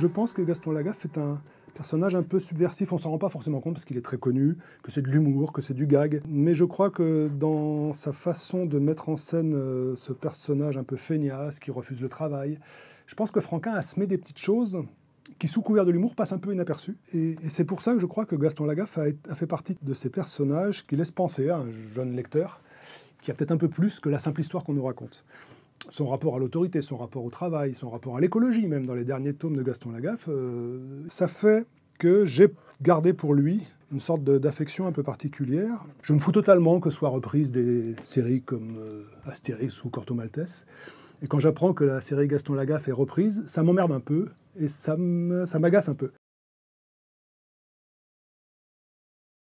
je pense que Gaston Lagaffe est un personnage un peu subversif. On s'en rend pas forcément compte parce qu'il est très connu, que c'est de l'humour, que c'est du gag. Mais je crois que dans sa façon de mettre en scène euh, ce personnage un peu feignasse qui refuse le travail, je pense que Franquin a semé des petites choses qui, sous couvert de l'humour, passent un peu inaperçues. Et, c'est pour ça que je crois que Gaston Lagaffe a, a fait partie de ces personnages qui laissent penser à un jeune lecteur qui a peut-être un peu plus que la simple histoire qu'on nous raconte son rapport à l'autorité, son rapport au travail, son rapport à l'écologie, même dans les derniers tomes de Gaston Lagaffe, euh, ça fait que j'ai gardé pour lui une sorte d'affection un peu particulière. Je me fous totalement que soient reprises des séries comme euh, Astérix ou Corto Maltès, Et quand j'apprends que la série Gaston Lagaffe est reprise, ça m'emmerde un peu et ça m'agace un peu.